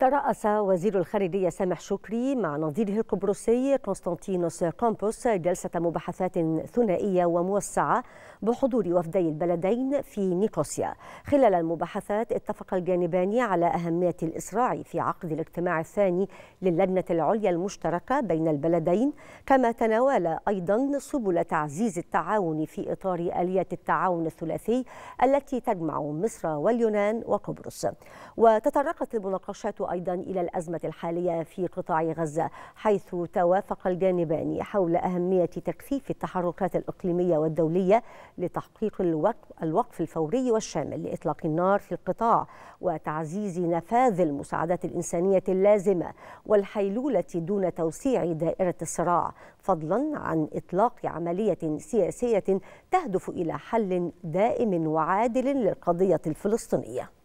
ترأس وزير الخارجية سامح شكري مع نظيره القبرصي كونستانتينوس كومبوس جلسة مباحثات ثنائية وموسعة بحضور وفدي البلدين في نيقوسيا خلال المباحثات اتفق الجانبان على أهمية الإسراع في عقد الاجتماع الثاني للجنة العليا المشتركة بين البلدين كما تناول أيضا سبل تعزيز التعاون في إطار آلية التعاون الثلاثي التي تجمع مصر واليونان وقبرص وتطرقت المناقشات أيضا إلى الأزمة الحالية في قطاع غزة حيث توافق الجانبان حول أهمية تكثيف التحركات الإقليمية والدولية لتحقيق الوقف, الوقف الفوري والشامل لإطلاق النار في القطاع وتعزيز نفاذ المساعدات الإنسانية اللازمة والحيلولة دون توسيع دائرة الصراع فضلا عن إطلاق عملية سياسية تهدف إلى حل دائم وعادل للقضية الفلسطينية